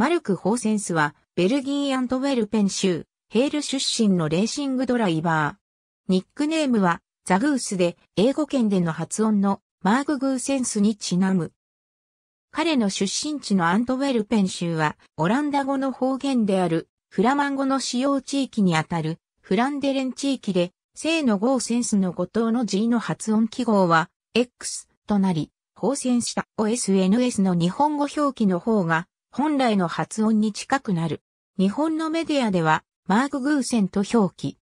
マルク・ホーセンスは、ベルギーアントウェルペン州、ヘール出身のレーシングドライバー。ニックネームは、ザグースで、英語圏での発音の、マーグ・グーセンスにちなむ。彼の出身地のアントウェルペン州は、オランダ語の方言である、フラマン語の使用地域にあたる、フランデレン地域で、正のゴーセンスの後藤の G の発音記号は、X となり、放線した OSNS の日本語表記の方が、本来の発音に近くなる。日本のメディアでは、マーク・グーセンと表記。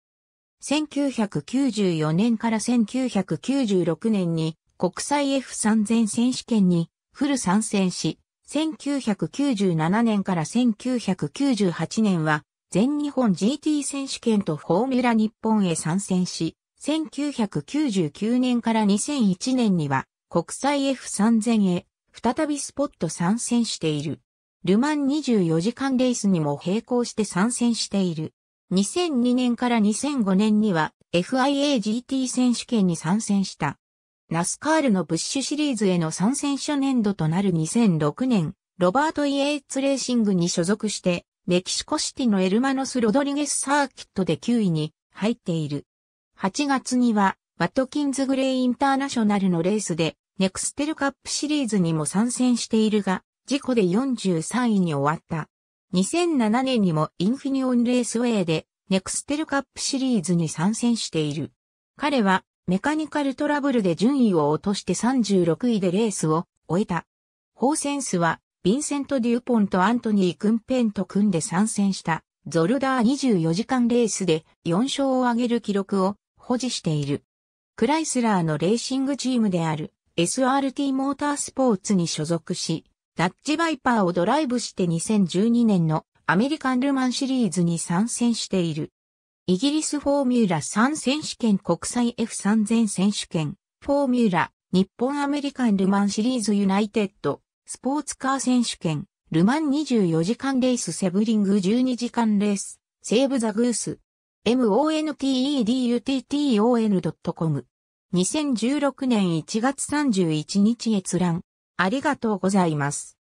1994年から1996年に国際 F3000 選手権にフル参戦し、1997年から1998年は全日本 GT 選手権とフォーミュラ日本へ参戦し、1999年から2001年には国際 F3000 へ再びスポット参戦している。ルマン24時間レースにも並行して参戦している。2002年から2005年には FIAGT 選手権に参戦した。ナスカールのブッシュシリーズへの参戦初年度となる2006年、ロバート・イエーツレーシングに所属して、メキシコシティのエルマノス・ロドリゲスサーキットで9位に入っている。8月には、ワトキンズ・グレイ・インターナショナルのレースで、ネクステルカップシリーズにも参戦しているが、事故で43位に終わった。2007年にもインフィニオンレースウェイでネクステルカップシリーズに参戦している。彼はメカニカルトラブルで順位を落として36位でレースを終えた。ホーセンスはヴィンセント・デュポンとアントニー・クンペンと組んで参戦したゾルダー24時間レースで4勝を挙げる記録を保持している。クライスラーのレーシングチームである SRT モータースポーツに所属し、ダッチバイパーをドライブして2012年のアメリカンルマンシリーズに参戦している。イギリスフォーミュラ3選手権国際 F3000 選手権、フォーミュラ、日本アメリカンルマンシリーズユナイテッド、スポーツカー選手権、ルマン24時間レースセブリング12時間レース、セーブザグース、montedutton.com。2016年1月31日閲覧。ありがとうございます。